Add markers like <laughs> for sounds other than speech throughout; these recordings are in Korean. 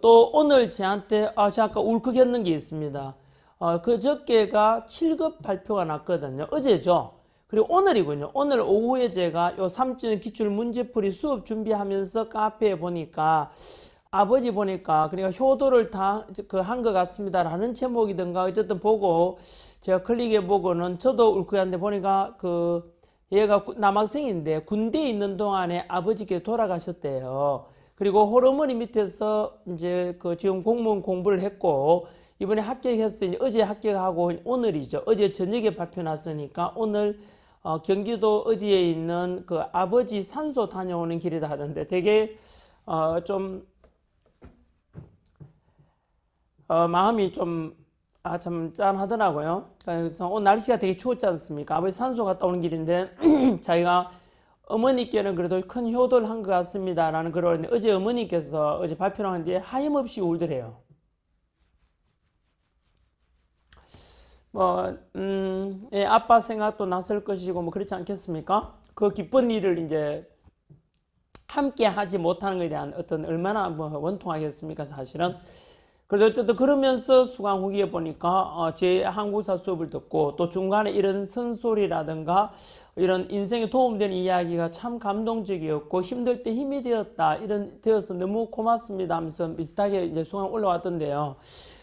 또 오늘 제한테 아, 제가 아까 울컥했는 게 있습니다. 어, 그저께가 7급 발표가 났거든요. 어제죠. 그리고 오늘이군요. 오늘 오후에 제가 요 삼주 기출 문제풀이 수업 준비하면서 카페에 보니까 아버지 보니까 그러니까 효도를 다 그한것 같습니다라는 제목이든가 어쨌든 보고 제가 클릭해 보고는 저도 울컥한데 보니까 그 얘가 남학생인데 군대에 있는 동안에 아버지께 돌아가셨대요. 그리고 호르몬니 밑에서 이제 그 지금 공무원 공부를 했고 이번에 합격했으니 어제 합격하고 오늘이죠. 어제 저녁에 발표 났으니까 오늘 어, 경기도 어디에 있는 그 아버지 산소 다녀오는 길이다 하던데 되게 어, 좀 어, 마음이 좀 아, 참 짠하더라고요. 그래서 오늘 날씨가 되게 추웠지 않습니까? 아버지 산소 갔다 오는 길인데 <clears throat> 자기가 어머니께는 그래도 큰 효도를 한 것 같습니다. 라는 글을 올렸는데 어제 어머니께서 어제 발표를 하는데 하염없이 울더래요. 뭐, 음, 예, 아빠 생각도 났을 것이고 뭐 그렇지 않겠습니까? 그 기쁜 일을 이제 함께 하지 못하는 것에 대한 어떤 얼마나 뭐 원통하겠습니까? 사실은. 그래서 어쨌든 그러면서 수강 후기에 보니까 어, 제 한국사 수업을 듣고 또 중간에 이런 선소리라든가 이런 인생에 도움되는 이야기가 참 감동적이었고 힘들 때 힘이 되었다 이런 되어서 너무 고맙습니다 하면서 비슷하게 이제 수강 올라왔던데요.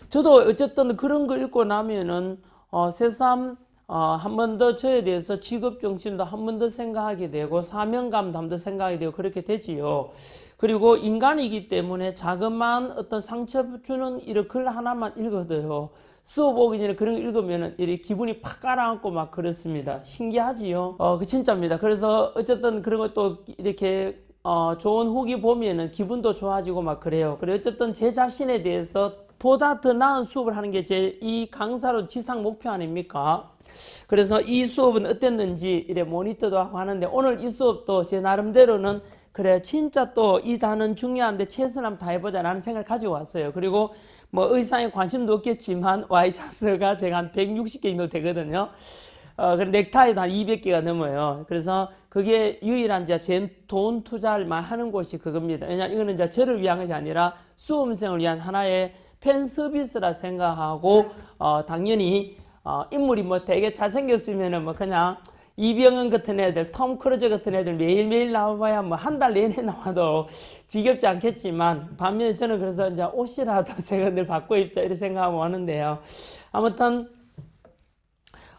저도 어쨌든 그런 걸 읽고 나면은 어, 새삼 어, 한 번 더 저에 대해서 직업 정신도 한 번 더 생각하게 되고 사명감도 담 생각하게 되고 그렇게 되지요. 그리고 인간이기 때문에 자그마한 어떤 상처 주는 이런 글 하나만 읽어도요. 수업 오기 전에 그런 거 읽으면 이 기분이 팍 가라앉고 막 그렇습니다. 신기하지요? 어, 그 진짜입니다. 그래서 어쨌든 그런 것도 이렇게 어, 좋은 후기 보면은 기분도 좋아지고 막 그래요. 그리고 어쨌든 제 자신에 대해서 보다 더 나은 수업을 하는 게 제 이 강사로 지상 목표 아닙니까? 그래서 이 수업은 어땠는지 이래 모니터도 하고 하는데 오늘 이 수업도 제 나름대로는 그래 진짜 또 이 단은 중요한데 최선함 다해보자 라는 생각을 가지고 왔어요. 그리고 뭐 의상에 관심도 없겠지만 <laughs> 와이셔스가 제가 한 160개 정도 되거든요. 어, 그럼 넥타이도 한 200개가 넘어요. 그래서 그게 유일한 이제 제돈 투자를 많이 하는 곳이 그겁니다. 왜냐 이거는 이제 저를 위한 것이 아니라 수험생을 위한 하나의 팬 서비스라 생각하고 어, 당연히 어, 인물이 뭐 되게 잘생겼으면은 뭐 그냥 이병헌 같은 애들, 톰 크루즈 같은 애들 매일매일 나와봐야 뭐 한 달 내내 나와도 지겹지 않겠지만 반면에 저는 그래서 이제 옷이라도 세건들 <laughs> 바꿔 입자 이런 생각하고 하는데요. 아무튼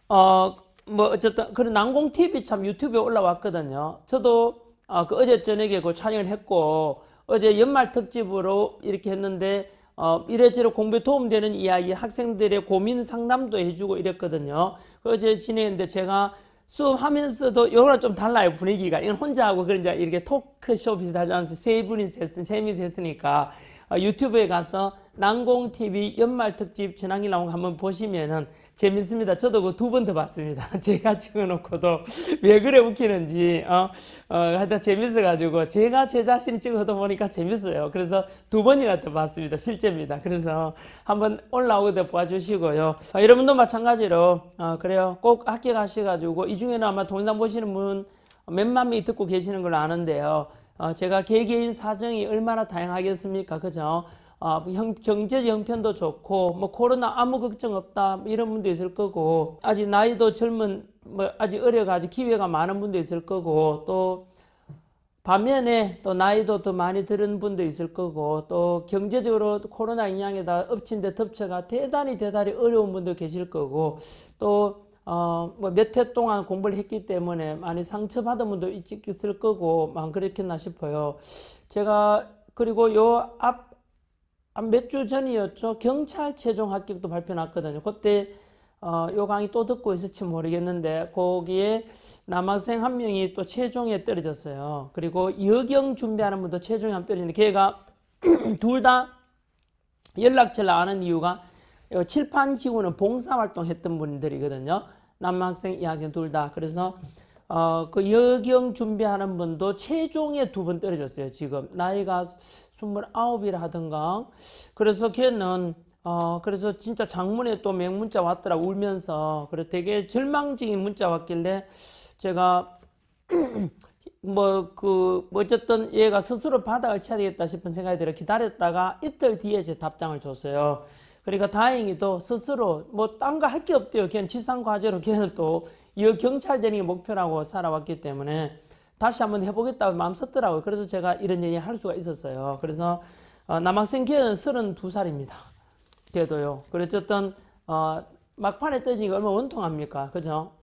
어뭐 어쨌든 그런 난공 TV 참 유튜브에 올라왔거든요. 저도 어, 그 어제 저녁에 그 촬영을 했고 어제 연말 특집으로 이렇게 했는데 어, 이래저래 공부에 도움되는 이야기, 학생들의 고민 상담도 해주고 이랬거든요. 그 어제 진행했는데 제가 수업하면서도 요거랑 좀 달라요 분위기가 이건 혼자 하고 그런 이제 이렇게 토크쇼 비슷하지 않아서 세 분이 됐으 니세 명이 됐으니까 아, 유튜브에 가서 난공TV 연말특집 진학기 나온 거 한번 보시면은 재밌습니다. 저도 그 두 번 더 봤습니다. <laughs> 제가 찍어놓고도 왜 그래 웃기는지, 어, 어, 하여튼 재밌어가지고 제가 제 자신이 찍어다 보니까 재밌어요. 그래서 두 번이나 더 봤습니다. 실제입니다. 그래서 한번 올라오게 돼 봐주시고요. 어, 여러분도 마찬가지로, 어, 그래요. 꼭 학교 가셔가지고 이 중에는 아마 동영상 보시는 분 몇만 어, 명이 듣고 계시는 걸 아는데요. 어, 제가 개개인 사정이 얼마나 다양하겠습니까? 그죠? 어, 형, 경제 형편도 좋고 뭐 코로나 아무 걱정 없다 뭐 이런 분도 있을 거고 아직 나이도 젊은 뭐 아직 어려가지고 기회가 많은 분도 있을 거고 또 반면에 또 나이도 더 많이 들은 분도 있을 거고 또 경제적으로 코로나 영향에다 엎친 데 덮쳐가 대단히 대단히 어려운 분도 계실 거고 또 어, 뭐 몇 해 동안 공부를 했기 때문에 많이 상처받은 분도 있을 거고, 막 그렇겠나 싶어요. 제가, 그리고 요 앞, 몇 주 전이었죠. 경찰 최종 합격도 발표 났거든요. 그때, 어, 요 강의 또 듣고 있을지 모르겠는데, 거기에 남학생 한 명이 또 최종에 떨어졌어요. 그리고 여경 준비하는 분도 최종에 떨어졌는데 걔가 <clears throat> 둘 다 연락처를 아는 이유가 칠판 지구는 봉사활동 했던 분들이거든요. 남학생, 이학생 둘 다. 그래서 어, 그 여경 준비하는 분도 최종에 두 번 떨어졌어요. 지금 나이가 29이라 하던가. 그래서 걔는 어, 그래서 진짜 장문에 또 맹문자 왔더라 울면서 그래서 되게 절망적인 문자 왔길래 제가 <clears throat> 뭐그 뭐 어쨌든 얘가 스스로 바닥을 차리겠다 싶은 생각이 들어 기다렸다가 이틀 뒤에 제 답장을 줬어요. 그러니까 다행히도 스스로 뭐 딴 거 할 게 없대요. 걔는 지상과제로 걔는 또 여경찰대이 목표라고 살아왔기 때문에 다시 한번 해보겠다고 마음 썼더라고요. 그래서 제가 이런 얘기 할 수가 있었어요. 그래서 어, 남학생 걔는 32살입니다. 걔도요. 그래서 어쨌든 어, 막판에 떠지니까 얼마나 원통합니까? 그죠?